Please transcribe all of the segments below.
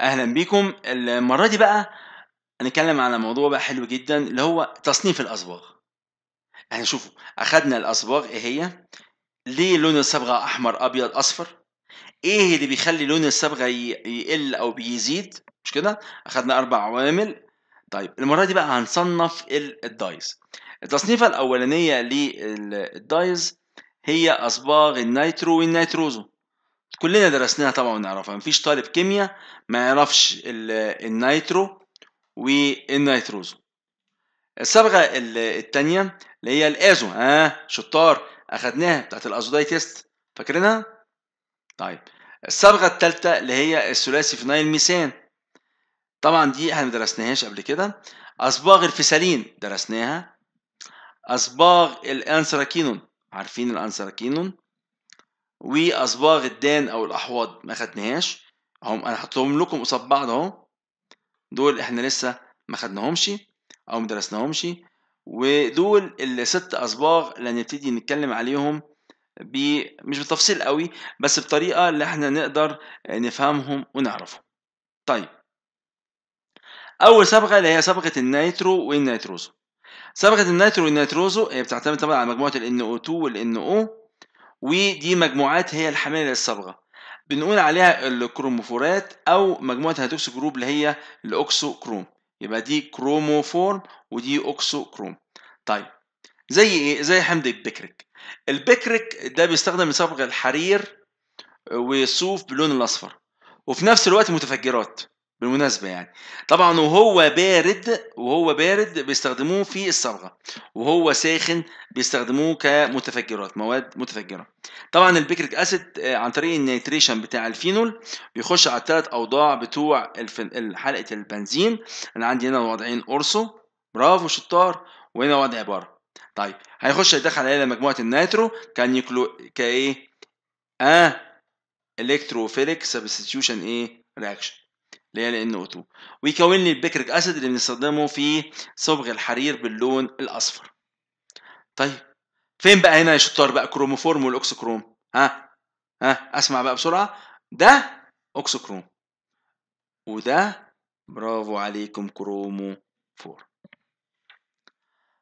اهلا بيكم المره دي بقى هنتكلم على موضوع بقى حلو جدا اللي هو تصنيف الاصباغ احنا يعني شوفوا اخدنا الاصباغ ايه هي ليه لون الصبغه احمر ابيض اصفر ايه اللي بيخلي لون الصبغه يقل او بيزيد مش كده اخدنا اربع عوامل طيب المره دي بقى هنصنف الدايز التصنيفه الاولانيه للدايز هي اصباغ النيترو والنيتروزو كلنا درسناها طبعا ونعرفها مفيش طالب كيمياء ما يعرفش النيترو والنيتروزو الصبغه الثانيه اللي هي الازو اه شطار اخدناها بتاعت الازوداي تيست فاكرينها طيب الصبغه الثالثه اللي هي الثلاثي فينايل ميثان طبعا دي احنا ما درسناهاش قبل كده اصباغ الفيسالين درسناها اصباغ الانثراكينون عارفين الانثراكينون واصباغ الدان او الاحواض ما خدناهاش هم انا حطهم لكم قصاد بعض اهو دول احنا لسه ما خدناهمش او ما درسناهمش ودول الست اصباغ اللي هنبتدي نتكلم عليهم بي مش بالتفصيل قوي بس بطريقه اللي احنا نقدر نفهمهم ونعرفهم طيب اول صبغه اللي هي صبغه النيترو والنيتروزو صبغه النيترو والنيتروزو هي بتعتمد طبعا على مجموعه الـ NO2 والـ NO ودي مجموعات هي الحامله للصبغه بنقول عليها الكروموفورات او مجموعه هيدروكسي جروب اللي هي الاوكسو كروم يبقى دي كروموفورم ودي اوكسو كروم طيب زي ايه زي حمض البكريك البكريك ده بيستخدم لصبغ الحرير والصوف باللون الاصفر وفي نفس الوقت متفجرات بالمناسبة يعني طبعا وهو بارد وهو بارد بيستخدموه في الصبغة وهو ساخن بيستخدموه كمتفجرات مواد متفجرة طبعا البيكريك اسيد آه، عن طريق النيتريشن بتاع الفينول بيخش على الثلاث اوضاع بتوع حلقة البنزين انا عندي هنا وضعين اورسو برافو شطار وهنا وضع بره طيب هيخش يدخل علينا مجموعة النيترو كنيكلو كايه اه الكتروفيليك سبستيوشن ايه رياكشن اللي هي NO2 ويكون لي البيكريك اسيد اللي بنستخدمه في صبغ الحرير باللون الاصفر طيب فين بقى هنا يا شطار بقى كروموفورم والاكسكروم ها ها اسمع بقى بسرعه ده اوكسكروم وده برافو عليكم كروموفورم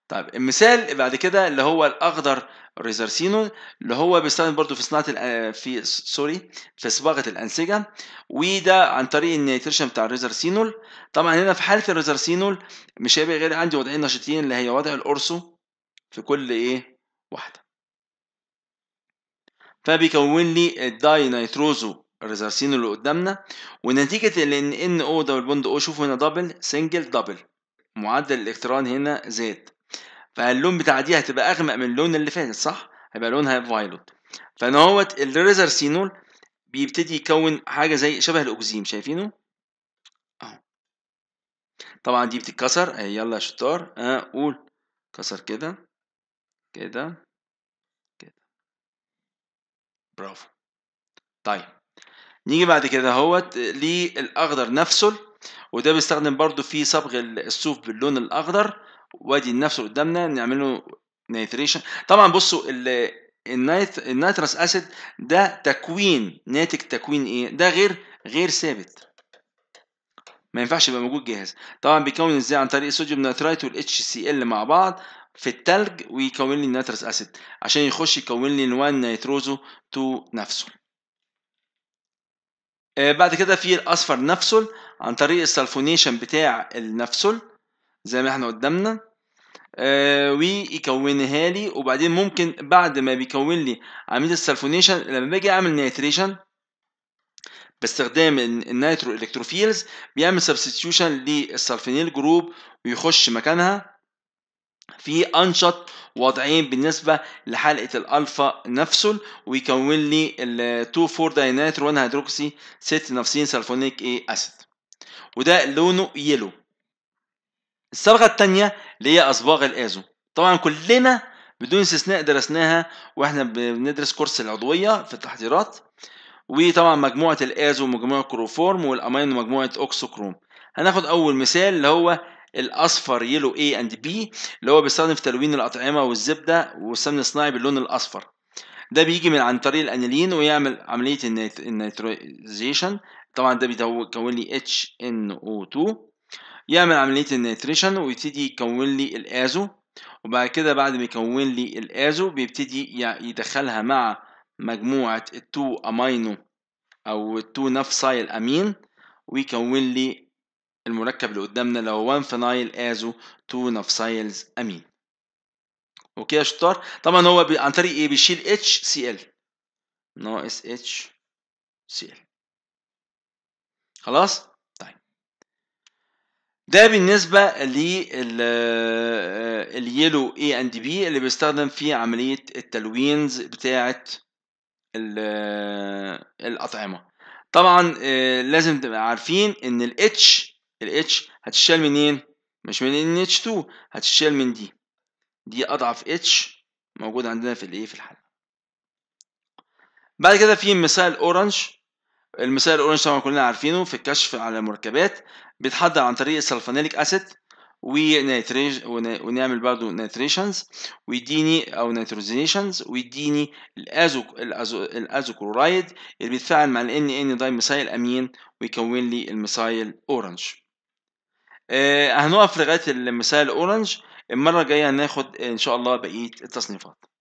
طيب المثال بعد كده اللي هو الاخضر ريزرسينون اللي هو بيستخدم برضه في صناعه آه، في سوري في صباغه الانسجه وده عن طريق النيتريشن بتاع الريزارسينول طبعا هنا في حاله الريزارسينول مش هيبقى غير عندي وضعين نشيطين اللي هي وضع القرصو في كل ايه واحده فبيكون لي الداي نيتروزو الريزرسينول اللي قدامنا ونتيجه ان ان او دبل بوند او شوفوا هنا دبل سنجل دبل معدل الالكترون هنا زاد فاللون بتاع دي هتبقى اغمق من اللون اللي فات صح هيبقى لونها فايلوت فانا اهوت الريزرسينول بيبتدي يكون حاجه زي شبه الاوكزيم شايفينه اهو طبعا دي بتتكسر يلا يا شطار اه قول كسر كده كده كده برافو طيب نيجي بعد كده اهوت للاخضر نفسه وده بيستخدم برضو في صبغ الصوف باللون الاخضر وادي النفس قدامنا نعمل له نيتريشن طبعا بصوا النايت النيترس اسيد ده تكوين ناتج تكوين ايه ده غير غير ثابت ما ينفعش يبقى موجود جاهز طبعا بيكون ازاي عن طريق الصوديوم نيترايت والاتش سي ال مع بعض في التلج ويكون لي النيترس اسيد عشان يخش يكون لي الوان 1 نيتروزو 2 نفسه آه، بعد كده في الاصفر نفسل عن طريق السلفونيشن بتاع النفسه زي ما احنا قدامنا آه، ويكونها لي وبعدين ممكن بعد ما بيكون لي عميل السلفونيشن لما باجي اعمل نيتريشن باستخدام النيترو الكتروفيلز بيعمل سبستيوشن للسلفينيل جروب ويخش مكانها في انشط وضعين بالنسبه لحلقه الالفا نفسه ويكون لي ال 2 4 داينيترو 1 هيدروكسي 6 نفسين سلفونيك اي اسيد وده لونه يلو الصبغة التانية اللي هي أصباغ الأزو طبعا كلنا بدون استثناء درسناها واحنا بندرس كورس العضوية في التحضيرات وطبعا مجموعة الأزو ومجموعة كروفورم والأمين ومجموعة أوكسوكروم هناخد أول مثال اللي هو الأصفر يلو A and B اللي هو بيستخدم في تلوين الأطعمة والزبدة والسمن الصناعي باللون الأصفر ده بيجي من عن طريق الانيلين ويعمل عمليه النيتروزيشن طبعا ده بيكون لي HNO2 يعمل عملية النيتريشن ويبتدي يكون لي الازو وبعد كده بعد ما يكون لي الازو بيبتدي يدخلها مع مجموعة التو امينو او التو نفسايل امين ويكون لي المركب اللي قدامنا اللي هو 1 فينايل ازو 2 نفسايلز امين اوكي يا شطار طبعا هو بي... عن طريق ايه بيشيل اتش سي ال ناقص اتش سي ال خلاص ده بالنسبه لليلو اي ان دي بي اللي بيستخدم في عمليه التلوينز بتاعه آه، الاطعمه طبعا آه، لازم تبقى عارفين ان الاتش الاتش هتشال منين مش من ان اتش 2 هتشال من دي دي اضعف اتش موجود عندنا في الايه في الحل بعد كده في مثال اورنج المثال الاورنج طبعا كلنا عارفينه في الكشف على المركبات بيتحضر عن طريق السلفانيليك اسيد ونعمل برضه نيتريشنز ويديني او نيتروزينيشنز ويديني الازو كلورايد اللي بيتفاعل مع ال ان دايميثايل إيه امين ويكون لي الميثايل اورنج آه، هنقف لغايه الميثايل اورنج المره الجايه هناخد ان شاء الله بقيه التصنيفات